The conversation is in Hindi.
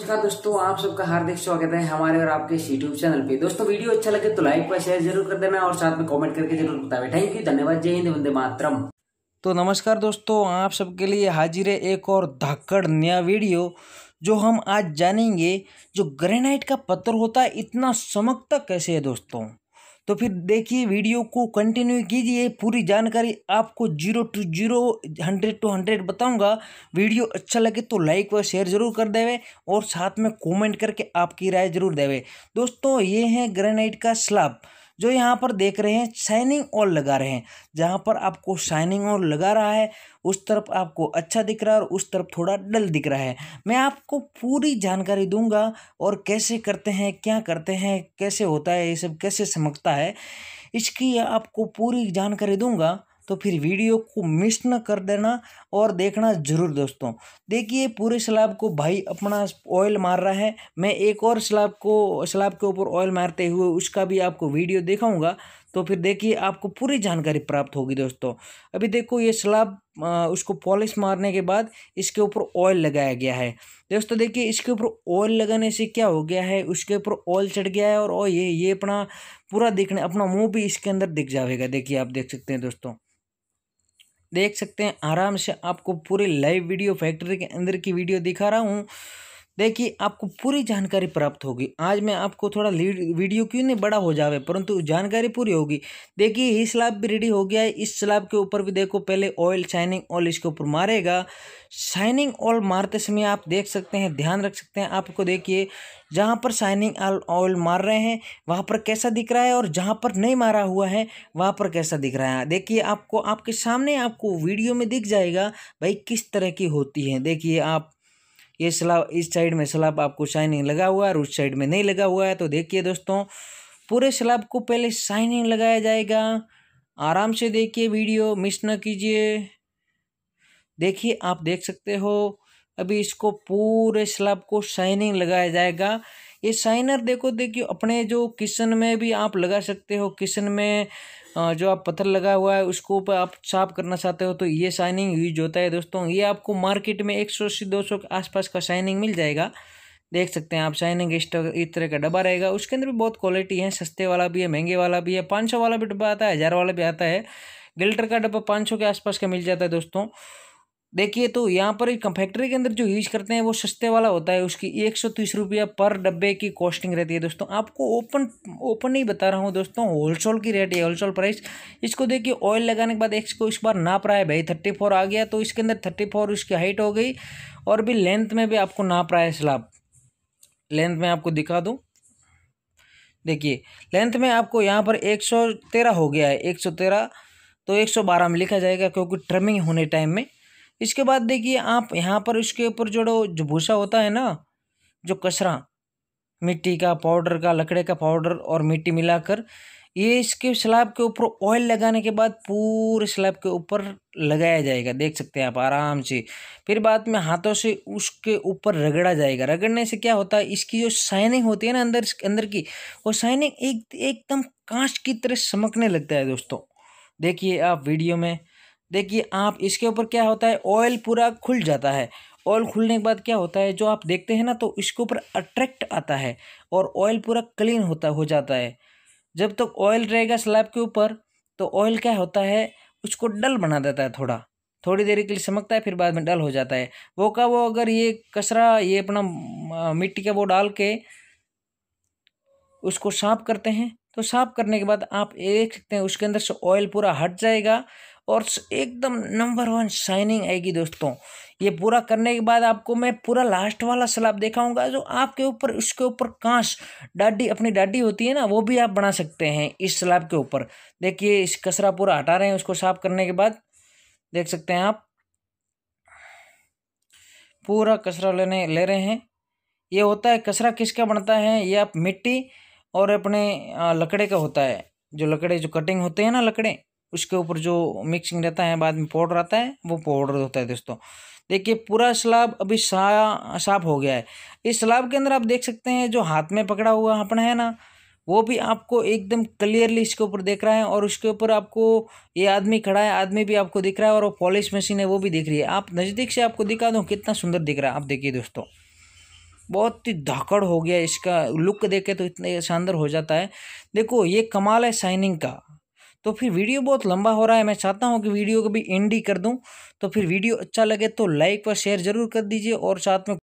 नमस्कार अच्छा दोस्तों आप सबका हार्दिक स्वागत है हमारे और आपके यूट्यूब चैनल पे दोस्तों वीडियो अच्छा लगे तो लाइक व शेयर जरूर कर देना और साथ में कमेंट करके जरूर बताए थैंक यू धन्यवाद जय हिंद वंदे मातरम तो नमस्कार दोस्तों आप सबके लिए हाजिर है एक और धाकड़ नया वीडियो जो हम आज जानेंगे जो ग्रेनाइट का पत्थर होता है इतना समकता कैसे है दोस्तों तो फिर देखिए वीडियो को कंटिन्यू कीजिए पूरी जानकारी आपको zero to zero hundred to hundred बताऊंगा वीडियो अच्छा लगे तो लाइक व शेयर जरूर कर देवे और साथ में कमेंट करके आपकी राय जरूर देवे दोस्तों ये है ग्रेनाइट का स्लाब जो यहाँ पर देख रहे हैं शाइनिंग ऑल लगा रहे हैं जहाँ पर आपको शाइनिंग ऑल लगा रहा है उस तरफ आपको अच्छा दिख रहा है और उस तरफ थोड़ा डल दिख रहा है मैं आपको पूरी जानकारी दूंगा और कैसे करते हैं क्या करते हैं कैसे होता है ये सब कैसे समझता है इसकी आपको पूरी जानकारी दूंगा तो फिर वीडियो को मिस न कर देना और देखना ज़रूर दोस्तों देखिए पूरे स्लाब को भाई अपना ऑयल मार रहा है मैं एक और स्लाब को स्लाब के ऊपर ऑयल मारते हुए उसका भी आपको वीडियो दिखाऊंगा तो फिर देखिए आपको पूरी जानकारी प्राप्त होगी दोस्तों अभी देखो ये स्लाब उसको पॉलिश मारने के बाद इसके ऊपर ऑयल लगाया गया है दोस्तों देखिए इसके ऊपर ऑयल लगाने से क्या हो गया है उसके ऊपर ऑयल चढ़ गया है और ये ये अपना पूरा दिखने अपना मुंह भी इसके अंदर दिख जाएगा देखिए आप देख सकते हैं दोस्तों देख सकते हैं आराम से आपको पूरी लाइव वीडियो फैक्ट्री के अंदर की वीडियो दिखा रहा हूँ देखिए आपको पूरी जानकारी प्राप्त होगी आज मैं आपको थोड़ा वीडियो क्यों नहीं बड़ा हो जावे परंतु जानकारी पूरी होगी देखिए ये स्लाब भी रेडी हो गया है इस स्लाब के ऊपर भी देखो पहले ऑयल शाइनिंग ऑयल इसके ऊपर मारेगा शाइनिंग ऑयल मारते समय आप देख सकते हैं ध्यान रख सकते हैं आपको देखिए जहाँ पर शाइनिंग ऑयल मार रहे हैं वहाँ पर कैसा दिख रहा है और जहाँ पर नहीं मारा हुआ है वहाँ पर कैसा दिख रहा है देखिए आपको आपके सामने आपको वीडियो में दिख जाएगा भाई किस तरह की होती है देखिए आप ये स्लाब इस साइड में स्लाब आपको शाइनिंग लगा हुआ है और उस साइड में नहीं लगा हुआ है तो देखिए दोस्तों पूरे स्लाब को पहले शाइनिंग लगाया जाएगा आराम से देखिए वीडियो मिस ना कीजिए देखिए आप देख सकते हो अभी इसको पूरे स्लाब को शाइनिंग लगाया जाएगा ये शाइनर देखो देखियो अपने जो किशन में भी आप लगा सकते हो किशन में जो आप पत्थर लगा हुआ है उसको ऊपर आप साफ करना चाहते हो तो ये शाइनिंग यूज होता है दोस्तों ये आपको मार्केट में एक सौ से दो सौ के आसपास का शाइनिंग मिल जाएगा देख सकते हैं आप शाइनिंग इस तरह का डब्बा रहेगा उसके अंदर भी बहुत क्वालिटी है सस्ते वाला भी है महंगे वाला भी है पाँच सौ वाला भी डब्बा आता है हज़ार वाला भी आता है गिल्टर का डब्बा पाँच सौ के आसपास का मिल जाता है दोस्तों देखिए तो यहाँ पर फैक्ट्री के अंदर जो यूज करते हैं वो सस्ते वाला होता है उसकी एक सौ तीस रुपया पर डब्बे की कॉस्टिंग रहती है दोस्तों आपको ओपन ओपन ही बता रहा हूँ दोस्तों होलसेल की रेट है होलसेल प्राइस इसको देखिए ऑयल लगाने के बाद को इस बार नाप रहा है भाई थर्टी फोर आ गया तो इसके अंदर थर्टी फोर उसकी हाइट हो गई और भी लेंथ में भी आपको नाप रहा है स्लाब लेंथ में आपको दिखा दूँ देखिए लेंथ में आपको यहाँ पर एक सौ तेरह हो गया है एक सौ तेरह तो एक सौ बारह में लिखा जाएगा क्योंकि ट्रमिंग होने टाइम में इसके बाद देखिए आप यहाँ पर उसके ऊपर जोड़ो जो भूसा होता है ना जो कचरा मिट्टी का पाउडर का लकड़े का पाउडर और मिट्टी मिलाकर ये इसके स्लैब के ऊपर ऑयल लगाने के बाद पूरे स्लैब के ऊपर लगाया जाएगा देख सकते हैं आप आराम से फिर बाद में हाथों से उसके ऊपर रगड़ा जाएगा रगड़ने से क्या होता है इसकी जो साइनिंग होती है ना अंदर अंदर की वो शाइनिंग एक एकदम कांच की तरह चमकने लगता है दोस्तों देखिए आप वीडियो में देखिए आप इसके ऊपर क्या होता है ऑयल पूरा खुल जाता है ऑयल खुलने के बाद क्या होता है जो आप देखते हैं ना तो इसके ऊपर अट्रैक्ट आता है और ऑयल पूरा क्लीन होता हो जाता है जब तक तो ऑयल रहेगा स्लैब के ऊपर तो ऑयल क्या होता है उसको डल बना देता है थोड़ा थोड़ी देर के लिए चमकता है फिर बाद में डल हो जाता है वो का वो अगर ये कचरा ये अपना मिट्टी का वो डाल के उसको साफ करते हैं तो साफ करने के बाद आप देख सकते हैं उसके अंदर से ऑयल पूरा हट जाएगा और एकदम नंबर वन शाइनिंग आएगी दोस्तों ये पूरा करने के बाद आपको मैं पूरा लास्ट वाला सलाब दिखाऊंगा जो आपके ऊपर उसके ऊपर कांस डाडी अपनी डाडी होती है ना वो भी आप बना सकते हैं इस सलाब के ऊपर देखिए इस कसरा पूरा हटा रहे हैं उसको साफ करने के बाद देख सकते हैं आप पूरा कसरा लेने ले रहे हैं ये होता है कसरा किसका बनता है ये आप मिट्टी और अपने लकड़े का होता है जो लकड़े जो कटिंग होते हैं ना लकड़े उसके ऊपर जो मिक्सिंग रहता है बाद में पाउडर आता है वो पाउडर होता है दोस्तों देखिए पूरा सलाब अभी साफ हो गया है इस सलाब के अंदर आप देख सकते हैं जो हाथ में पकड़ा हुआ अपना है ना वो भी आपको एकदम क्लियरली इसके ऊपर देख रहा है और उसके ऊपर आपको ये आदमी खड़ा है आदमी भी आपको दिख रहा है और वो पॉलिश मशीन है वो भी दिख रही है आप नज़दीक से आपको दिखा दूँ कितना सुंदर दिख रहा है आप देखिए दोस्तों बहुत ही धाकड़ हो गया इसका लुक देखे तो इतना शानदार हो जाता है देखो ये कमाल है शाइनिंग का तो फिर वीडियो बहुत लंबा हो रहा है मैं चाहता हूँ कि वीडियो को भी एंड ही कर दूँ तो फिर वीडियो अच्छा लगे तो लाइक व शेयर ज़रूर कर दीजिए और साथ में